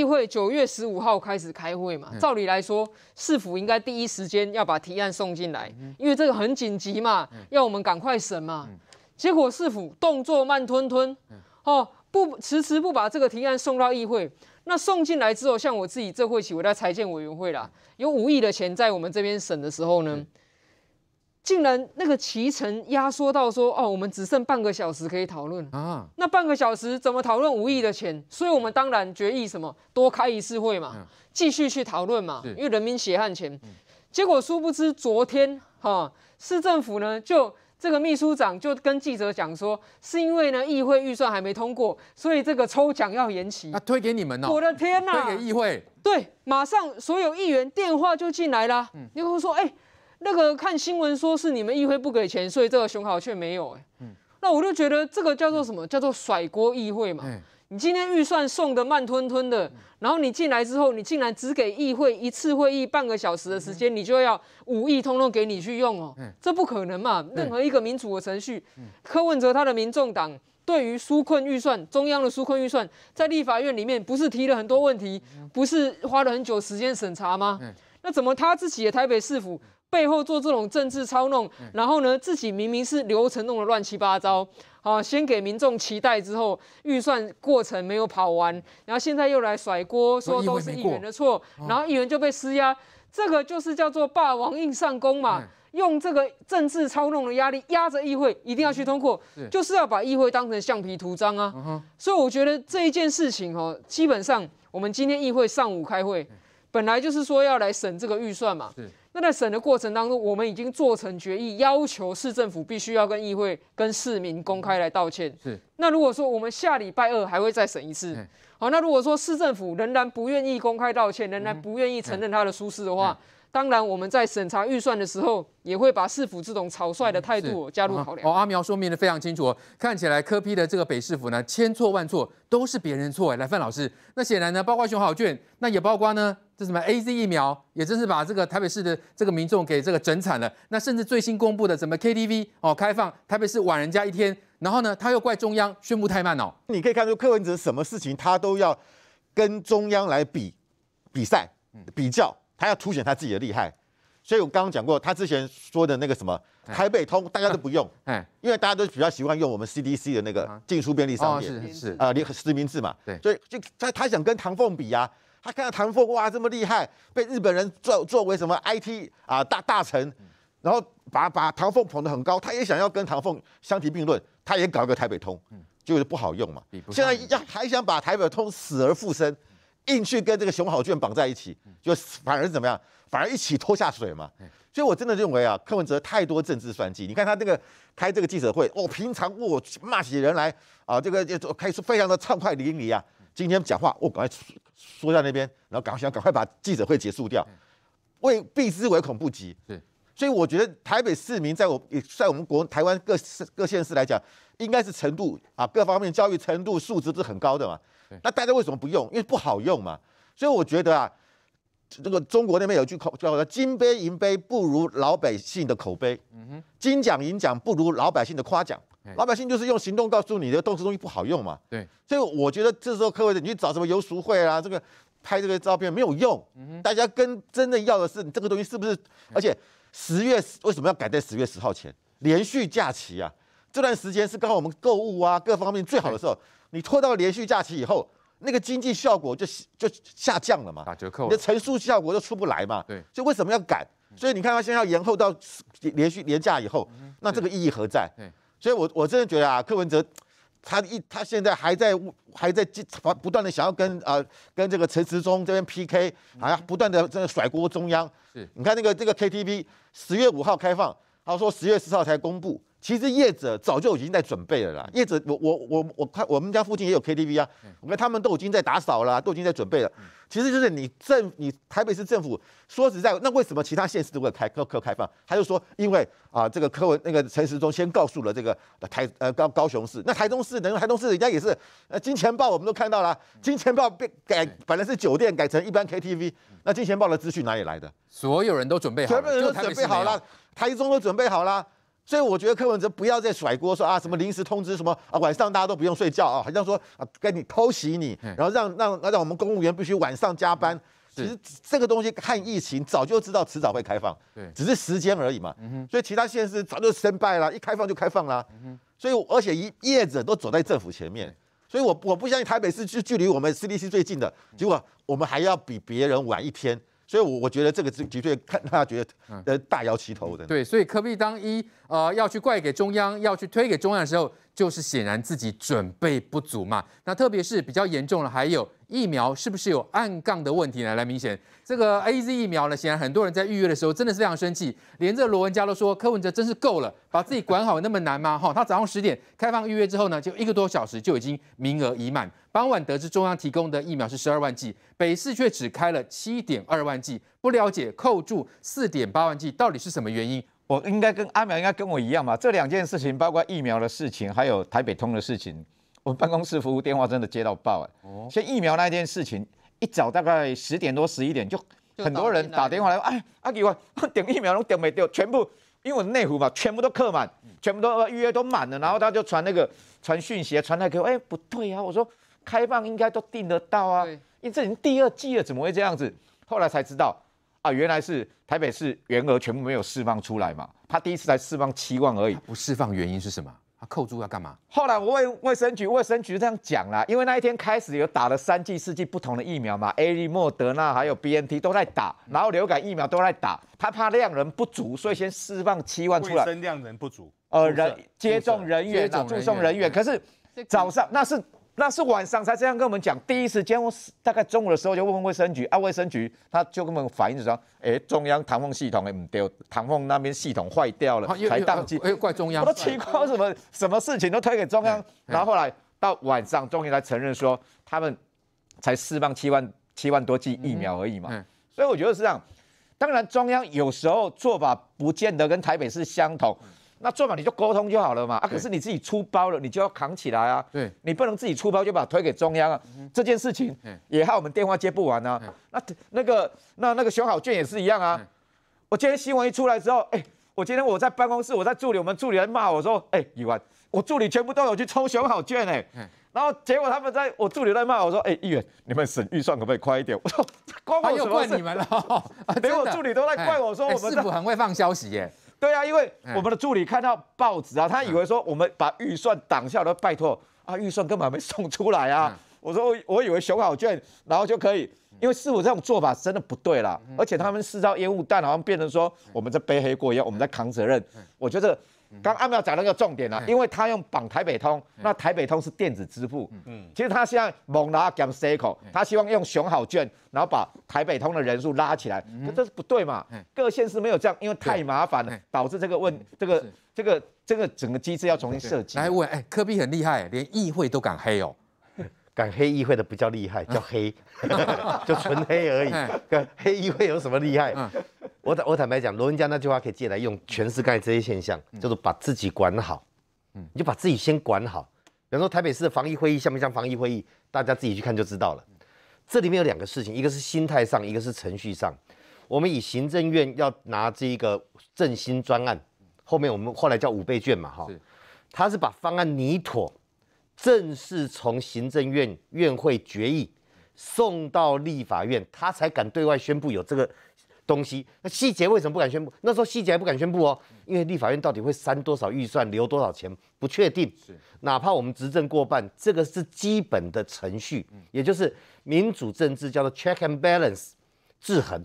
议会九月十五号开始开会嘛，照理来说，市府应该第一时间要把提案送进来，因为这个很紧急嘛，要我们赶快审嘛。结果市府动作慢吞吞，哦，不，迟迟不把这个提案送到议会。那送进来之后，像我自己这会起我在财建委员会啦，有五亿的钱在我们这边审的时候呢。竟然那个议程压缩到说哦，我们只剩半个小时可以讨论啊。那半个小时怎么讨论无意的钱？所以我们当然决议什么，多开一次会嘛，继续去讨论嘛。因为人民血汗钱。结果殊不知昨天哈，市政府呢就这个秘书长就跟记者讲说，是因为呢议会预算还没通过，所以这个抽奖要延期。啊、推给你们哦。我的天哪！推给议会。对，马上所有议员电话就进来了。嗯，你会说哎。那个看新闻说是你们议会不给钱，所以这个熊好却没有哎。嗯，那我就觉得这个叫做什么？叫做甩锅议会嘛。嗯，你今天预算送的慢吞吞的，然后你进来之后，你竟然只给议会一次会议半个小时的时间，你就要五亿通通给你去用哦。这不可能嘛！任何一个民主的程序，柯文哲他的民众党对于纾困预算，中央的纾困预算在立法院里面不是提了很多问题，不是花了很久时间审查吗？那怎么他自己的台北市府？背后做这种政治操弄，然后呢，自己明明是流程弄得乱七八糟，啊，先给民众期待之后，预算过程没有跑完，然后现在又来甩锅，说都是议员的错，然后议员就被施压，这个就是叫做霸王硬上弓嘛，用这个政治操弄的压力压着议会一定要去通过，就是要把议会当成橡皮图章啊，所以我觉得这一件事情哦，基本上我们今天议会上午开会。本来就是说要来审这个预算嘛，那在审的过程当中，我们已经做成决议，要求市政府必须要跟议会、跟市民公开来道歉。是，那如果说我们下礼拜二还会再审一次，好，那如果说市政府仍然不愿意公开道歉，仍然不愿意承认他的疏失的话，当然我们在审查预算的时候，也会把市府这种草率的态度加入考量。哦，阿苗说明的非常清楚，看起来科批的这个北市府呢，千错万错都是别人错。哎，来范老师，那显然呢，包括熊豪卷，那也包括呢。这什么 A Z 疫苗也真是把这个台北市的这个民众给这个整惨了。那甚至最新公布的什么 K T V 哦开放台北市晚人家一天，然后呢他又怪中央宣布太慢哦。你可以看出柯文哲什么事情他都要跟中央来比比赛比较，他要凸显他自己的厉害。所以我刚刚讲过，他之前说的那个什么台北通大家都不用，哎，因为大家都比较习惯用我们 C D C 的那个进出便利商店，是是啊，你实名制嘛，对，所以就在他想跟唐凤比啊。他看到唐凤哇这么厉害，被日本人作作为什么 IT 啊大大臣，然后把把唐凤捧得很高，他也想要跟唐凤相提并论，他也搞个台北通，就是不好用嘛。现在要还想把台北通死而复生，硬去跟这个熊好卷绑在一起，就反而怎么样？反而一起拖下水嘛。所以我真的认为啊，柯文哲太多政治算计。你看他那个开这个记者会，哦，平常我骂起人来啊，这个就开始非常的畅快淋漓啊。今天讲话，我赶快说说在那边，然后赶快想赶快把记者会结束掉，为避之唯恐不及。对，所以我觉得台北市民在我，在我们国台湾各各县市来讲，应该是程度啊，各方面教育程度、素质都是很高的嘛。那大家为什么不用？因为不好用嘛。所以我觉得啊，这个中国那边有句口叫做“金杯银杯不如老百姓的口碑”，“金奖银奖不如老百姓的夸奖”。老百姓就是用行动告诉你，的，动词东西不好用嘛。对，所以我觉得这时候，各位你去找什么游熟会啊，这个拍这个照片没有用。嗯。大家跟真的要的是你这个东西是不是？而且十月为什么要改在十月十号前？连续假期啊，这段时间是刚好我们购物啊各方面最好的时候。你拖到连续假期以后，那个经济效果就就下降了嘛。打折扣，你的乘数效果就出不来嘛。对。所以为什么要改？所以你看，他先要延后到连续连假以后，那这个意义何在？所以，我我真的觉得啊，柯文哲，他一他现在还在还在不断的想要跟呃跟这个陈时中这边 PK，还不断的在甩锅中央。是你看那个这个 KTV，十月五号开放，他说十月十号才公布。其实业者早就已经在准备了啦，业者我我我我看我们家附近也有 K T V 啊，我看他们都已经在打扫了，都已经在准备了。其实就是你政你台北市政府说实在，那为什么其他县市都会开课可开放？他就说因为啊，这个科文那个陈时中先告诉了这个台呃高高雄市，那台中市于台中市人家也是呃金钱豹我们都看到了，金钱豹被改本来是酒店改成一般 K T V，那金钱豹的资讯哪里来的？所有人都准备好，所有人都准备好了，台中都准备好了。所以我觉得柯文哲不要再甩锅，说啊什么临时通知什么啊晚上大家都不用睡觉啊，好像说啊跟你偷袭你，然后让让让我们公务员必须晚上加班。其实这个东西看疫情早就知道迟早会开放，对，只是时间而已嘛。所以其他县市早就先败了，一开放就开放了。所以而且一叶子都走在政府前面，所以我我不相信台北市距距离我们 CDC 最近的结果，我们还要比别人晚一天。所以，我我觉得这个绝对看，大家觉得呃大摇其头的。对，所以，科比当一啊要去怪给中央，要去推给中央的时候，就是显然自己准备不足嘛。那特别是比较严重了，还有。疫苗是不是有暗杠的问题呢？来，明显这个 A Z 疫苗呢，显然很多人在预约的时候真的是非常生气，连这罗文家都说柯文哲真是够了，把自己管好那么难吗？哈，他早上十点开放预约之后呢，就一个多小时就已经名额已满。傍晚得知中央提供的疫苗是十二万剂，北市却只开了七点二万剂，不了解扣住四点八万剂到底是什么原因？我应该跟阿苗应该跟我一样嘛？这两件事情，包括疫苗的事情，还有台北通的事情。我办公室服务电话真的接到爆哦，像疫苗那件事情，一早大概十点多十一点就很多人打电话来，哎，阿吉我 点疫苗都点没掉，全部因为我内湖嘛，全部都客满，全部都预约都满了，然后他就传那个传讯息传来给我，哎，不对啊，我说开放应该都订得到啊，因为这已经第二季了，怎么会这样子？后来才知道啊，原来是台北市原额全部没有释放出来嘛，他第一次才释放七万而已，不释放原因是什么？扣住要干嘛？后来我问卫生局，卫生局这样讲啦，因为那一天开始有打了三剂、四剂不同的疫苗嘛，a 斯莫德纳还有 B N T 都在打，然后流感疫苗都在打，他怕量人不足，所以先释放七万出来。卫生量人不足，呃，人接种人员、接种人员，可是早上那是。那是晚上才这样跟我们讲。第一时间，我大概中午的时候就问卫生局啊，卫生局他就跟我们反映说，哎，中央唐凤系统哎不对，凤那边系统坏掉了，才宕机。哎，怪中央。都奇怪什么什么事情都推给中央。然后后来到晚上，终于才承认说他们才释放七万七万多剂疫苗而已嘛。所以我觉得是这样。当然，中央有时候做法不见得跟台北市相同。那做嘛你就沟通就好了嘛啊！可是你自己出包了，你就要扛起来啊！对，你不能自己出包就把推给中央啊！这件事情也害我们电话接不完啊！那那个那那个选好卷也是一样啊！我今天新闻一出来之后，哎，我今天我在办公室，我在助理，我们助理在骂我说，哎，宇文，我助理全部都有去抽选好卷哎，然后结果他们在我助理在骂我说，哎，议员，你们省预算可不可以快一点？我说，怪又怪你们了啊！真 连我助理都在怪我说，我们的师傅很会放消息耶。对啊，因为我们的助理看到报纸啊，他以为说我们把预算挡下来，拜托啊，预算根本还没送出来啊。我说我以为修好券，然后就可以，因为市府这种做法真的不对啦，而且他们制造烟雾弹，好像变成说我们在背黑锅一样，我们在扛责任。我觉得。刚阿妙讲那个重点了，因为他用绑台北通，那台北通是电子支付，嗯，其实他现在猛拿 gam circle，他希望用熊好券，然后把台北通的人数拉起来，这这是不对嘛？各县市没有这样，因为太麻烦了，导致这个问这个这个这个整个机制要重新设计。来问，哎，科比很厉害，连议会都敢黑哦，敢黑议会的不叫厉害，叫黑，就纯黑而已。黑议会有什么厉害？我坦我坦白讲，罗文佳那句话可以借来用，全释在这些现象，就是把自己管好。嗯，你就把自己先管好。比方说台北市的防疫会议，像不像防疫会议？大家自己去看就知道了。这里面有两个事情，一个是心态上，一个是程序上。我们以行政院要拿这一个振兴专案，后面我们后来叫五倍券嘛，哈，他是把方案拟妥，正式从行政院院会决议送到立法院，他才敢对外宣布有这个。东西那细节为什么不敢宣布？那时候细节还不敢宣布哦，因为立法院到底会删多少预算，留多少钱不确定。是，哪怕我们执政过半，这个是基本的程序，也就是民主政治叫做 check and balance，制衡。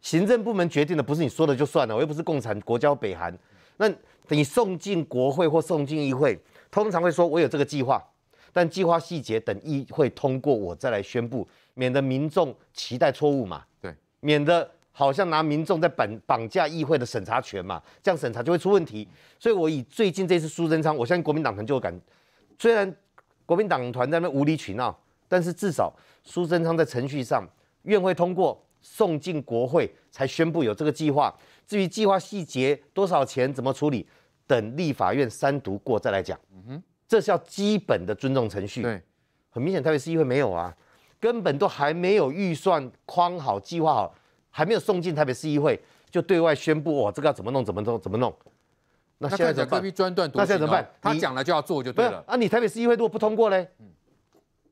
行政部门决定的不是你说的就算了，我又不是共产、国交、北韩。那等你送进国会或送进议会，通常会说：“我有这个计划，但计划细节等议会通过，我再来宣布，免得民众期待错误嘛。”对，免得。好像拿民众在绑绑架议会的审查权嘛，这样审查就会出问题。所以，我以最近这次苏贞昌，我相信国民党团就敢。虽然国民党团在那无理取闹，但是至少苏贞昌在程序上，院会通过，送进国会才宣布有这个计划。至于计划细节多少钱、怎么处理，等立法院三读过再来讲。嗯哼，这是要基本的尊重程序。对，很明显，特别是议会没有啊，根本都还没有预算框好、计划好。还没有送进台北市议会，就对外宣布哇，这个要怎么弄，怎么弄，怎么弄？那现在怎么办？那现在怎么办？他讲了就要做就对了。啊，你台北市议会如果不通过嘞，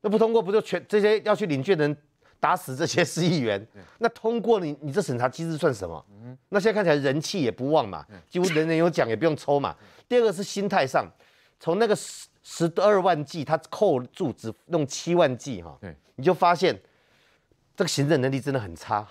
那不通过，不就全这些要去领券的人打死这些市议员？那通过你，你这审查机制算什么？那现在看起来人气也不旺嘛，几乎人人有奖，也不用抽嘛。第二个是心态上，从那个十十二万计，他扣住只用七万计哈，你就发现这个行政能力真的很差。